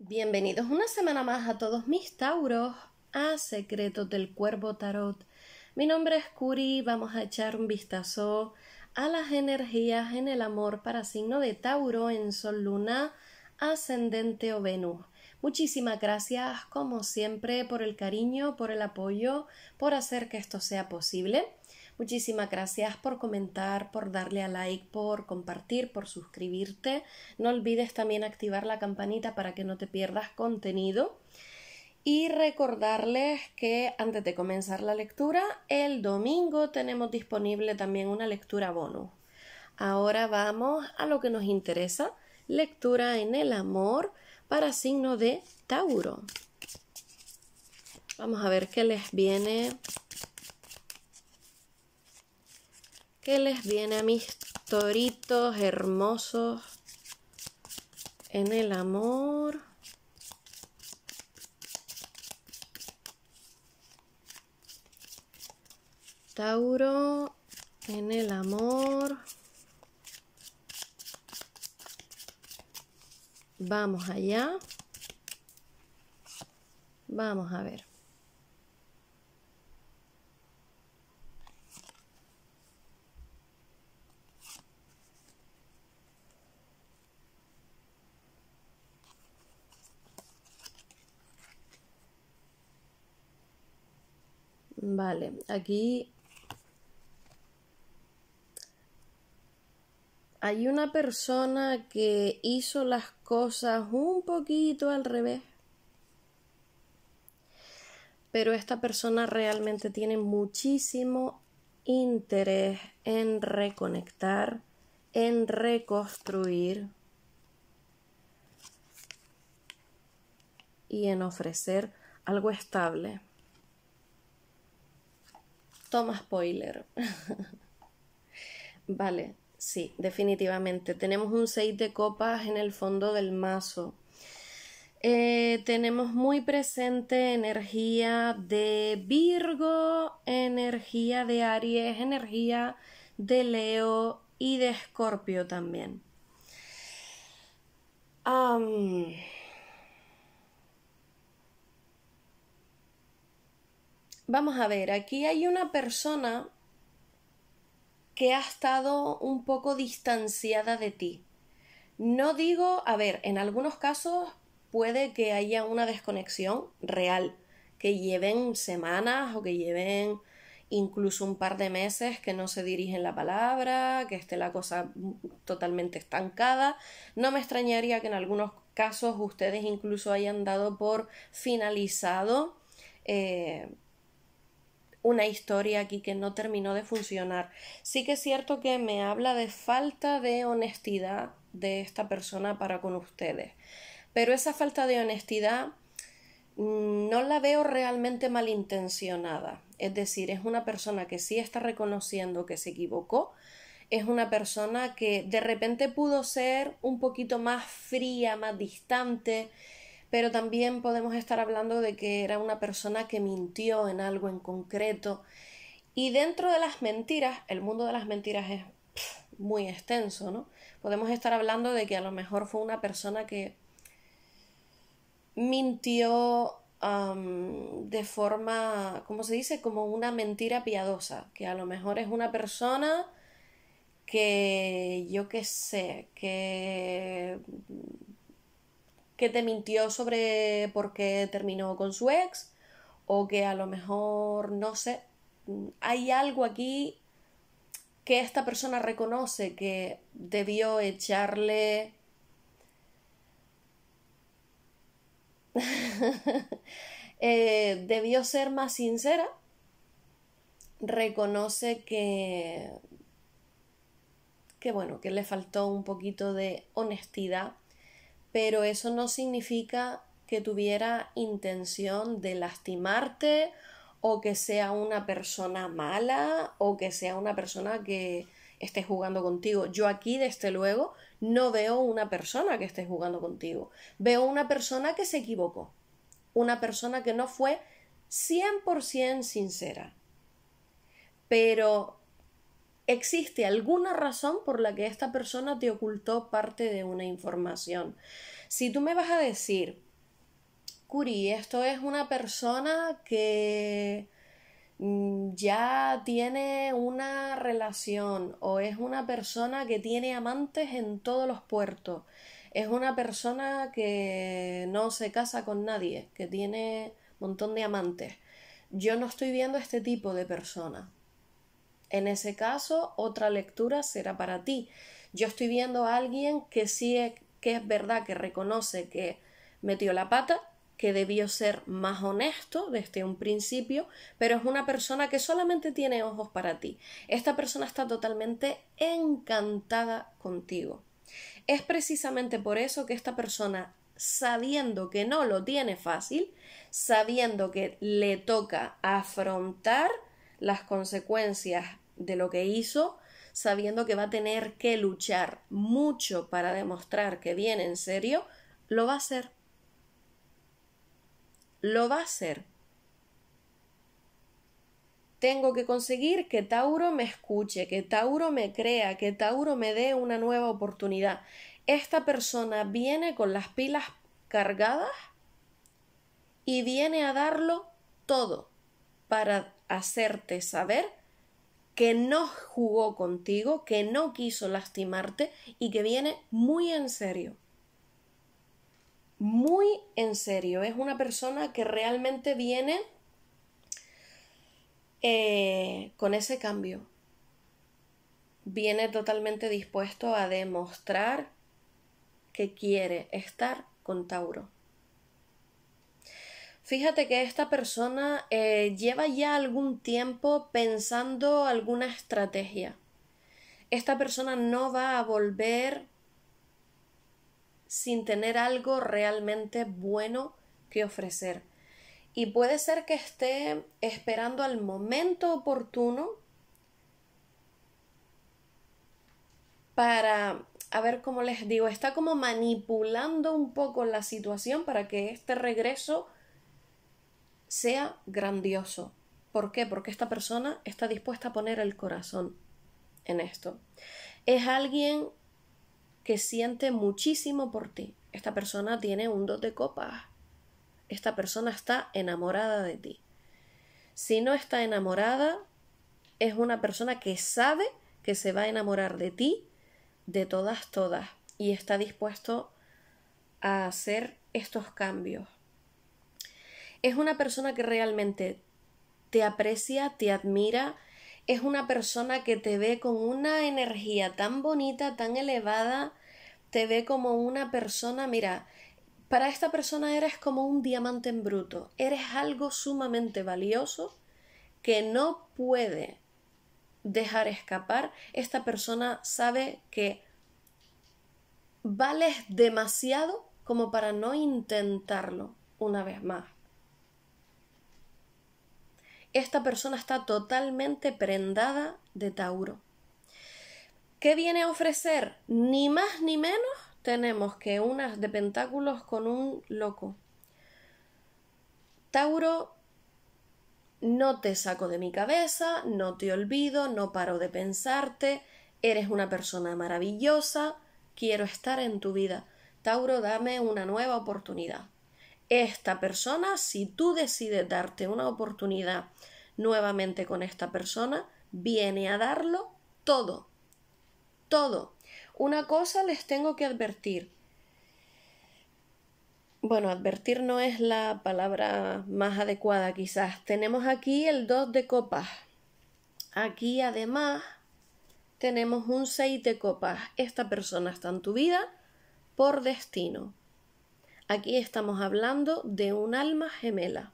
Bienvenidos una semana más a todos mis tauros a Secretos del Cuervo Tarot. Mi nombre es Curi, vamos a echar un vistazo a las energías en el amor para signo de Tauro en Sol Luna, Ascendente o Venus. Muchísimas gracias como siempre por el cariño, por el apoyo, por hacer que esto sea posible. Muchísimas gracias por comentar, por darle a like, por compartir, por suscribirte. No olvides también activar la campanita para que no te pierdas contenido. Y recordarles que antes de comenzar la lectura, el domingo tenemos disponible también una lectura bonus. Ahora vamos a lo que nos interesa, lectura en el amor para signo de Tauro. Vamos a ver qué les viene ¿Qué les viene a mis toritos hermosos en el amor? Tauro en el amor. Vamos allá. Vamos a ver. Vale, aquí hay una persona que hizo las cosas un poquito al revés, pero esta persona realmente tiene muchísimo interés en reconectar, en reconstruir y en ofrecer algo estable. Toma spoiler. vale, sí, definitivamente. Tenemos un 6 de copas en el fondo del mazo. Eh, tenemos muy presente energía de Virgo, energía de Aries, energía de Leo y de Escorpio también. vamos a ver, aquí hay una persona que ha estado un poco distanciada de ti. No digo, a ver, en algunos casos puede que haya una desconexión real, que lleven semanas o que lleven incluso un par de meses que no se dirigen la palabra, que esté la cosa totalmente estancada. No me extrañaría que en algunos casos ustedes incluso hayan dado por finalizado eh, una historia aquí que no terminó de funcionar. Sí que es cierto que me habla de falta de honestidad de esta persona para con ustedes, pero esa falta de honestidad mm, no la veo realmente malintencionada. Es decir, es una persona que sí está reconociendo que se equivocó, es una persona que de repente pudo ser un poquito más fría, más distante, pero también podemos estar hablando de que era una persona que mintió en algo en concreto. Y dentro de las mentiras, el mundo de las mentiras es muy extenso, ¿no? Podemos estar hablando de que a lo mejor fue una persona que mintió de forma, ¿cómo se dice? Como una mentira piadosa, que a lo mejor es una persona que yo qué sé, que que te mintió sobre por qué terminó con su ex o que a lo mejor, no sé, hay algo aquí que esta persona reconoce que debió echarle... Eh, debió ser más sincera, reconoce que... que bueno, que le faltó un poquito de honestidad pero eso no significa que tuviera intención de lastimarte o que sea una persona mala o que sea una persona que esté jugando contigo. Yo aquí, desde luego, no veo una persona que esté jugando contigo. Veo una persona que se equivocó, una persona que no fue 100% sincera. Pero existe alguna razón por la que esta persona te ocultó parte de una información. Si tú me vas a decir, Curi, esto es una persona que mm, ya tiene una relación o es una persona que tiene amantes en todos los puertos, es una persona que no se casa con nadie, que tiene un montón de amantes. Yo no estoy viendo este tipo de persona, en ese caso, otra lectura será para ti. Yo estoy viendo a alguien que sí es, que es verdad, que reconoce que metió la pata, que debió ser más honesto desde un principio, pero es una persona que solamente tiene ojos para ti. Esta persona está totalmente encantada contigo. Es precisamente por eso que esta persona, sabiendo que no lo tiene fácil, sabiendo que le toca afrontar las consecuencias de lo que hizo, sabiendo que va a tener que luchar mucho para demostrar que viene en serio, lo va a hacer. Lo va a hacer. Tengo que conseguir que Tauro me escuche, que Tauro me crea, que Tauro me dé una nueva oportunidad. Esta persona viene con las pilas cargadas y viene a darlo todo para hacerte saber que no jugó contigo, que no quiso lastimarte y que viene muy en serio. Muy en serio. Es una persona que realmente viene eh, con ese cambio. Viene totalmente dispuesto a demostrar que quiere estar con Tauro. Fíjate que esta persona eh, lleva ya algún tiempo pensando alguna estrategia. Esta persona no va a volver sin tener algo realmente bueno que ofrecer. Y puede ser que esté esperando al momento oportuno para, a ver cómo les digo, está como manipulando un poco la situación para que este regreso sea grandioso. ¿Por qué? Porque esta persona está dispuesta a poner el corazón en esto. Es alguien que siente muchísimo por ti. Esta persona tiene un dos de copas. Esta persona está enamorada de ti. Si no está enamorada, es una persona que sabe que se va a enamorar de ti, de todas, todas, y está dispuesto a hacer estos cambios es una persona que realmente te aprecia, te admira, es una persona que te ve con una energía tan bonita, tan elevada, te ve como una persona, mira, para esta persona eres como un diamante en bruto, eres algo sumamente valioso que no puede dejar escapar. Esta persona sabe que vales demasiado como para no intentarlo una vez más. Esta persona está totalmente prendada de Tauro. ¿Qué viene a ofrecer? Ni más ni menos tenemos que unas de pentáculos con un loco. Tauro, no te saco de mi cabeza, no te olvido, no paro de pensarte, eres una persona maravillosa, quiero estar en tu vida. Tauro, dame una nueva oportunidad esta persona, si tú decides darte una oportunidad nuevamente con esta persona, viene a darlo todo, todo. Una cosa les tengo que advertir. Bueno, advertir no es la palabra más adecuada quizás. Tenemos aquí el 2 de copas. Aquí además tenemos un 6 de copas. Esta persona está en tu vida por destino, Aquí estamos hablando de un alma gemela.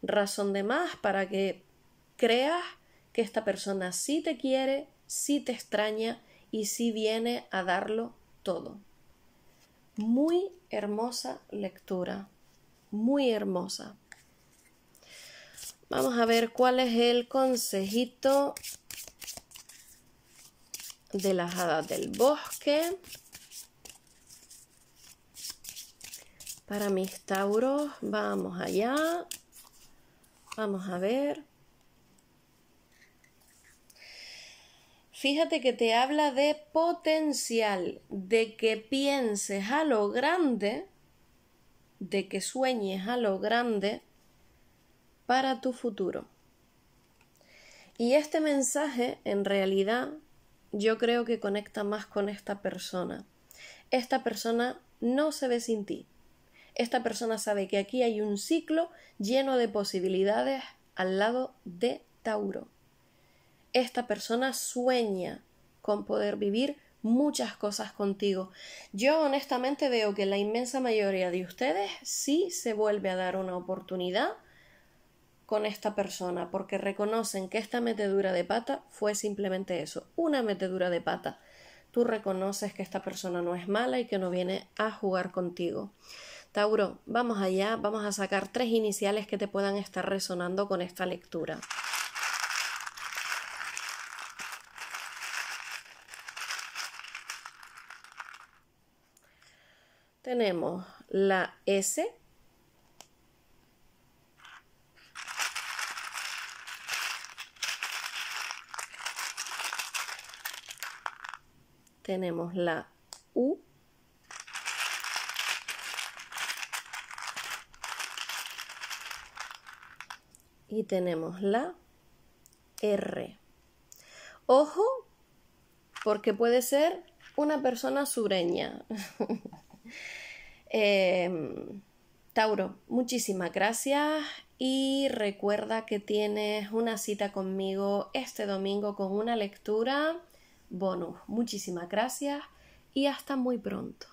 Razón de más para que creas que esta persona sí te quiere, sí te extraña y sí viene a darlo todo. Muy hermosa lectura, muy hermosa. Vamos a ver cuál es el consejito de las hadas del bosque. Para mis tauros, vamos allá. Vamos a ver. Fíjate que te habla de potencial, de que pienses a lo grande, de que sueñes a lo grande para tu futuro. Y este mensaje, en realidad, yo creo que conecta más con esta persona. Esta persona no se ve sin ti esta persona sabe que aquí hay un ciclo lleno de posibilidades al lado de Tauro. Esta persona sueña con poder vivir muchas cosas contigo. Yo honestamente veo que la inmensa mayoría de ustedes sí se vuelve a dar una oportunidad con esta persona porque reconocen que esta metedura de pata fue simplemente eso, una metedura de pata. Tú reconoces que esta persona no es mala y que no viene a jugar contigo. Tauro, vamos allá, vamos a sacar tres iniciales que te puedan estar resonando con esta lectura. Tenemos la S, tenemos la U y tenemos la R. Ojo, porque puede ser una persona sureña. Em, Tauro, muchísimas gracias y recuerda que tienes una cita conmigo este domingo con una lectura bonus. Muchísimas gracias y hasta muy pronto.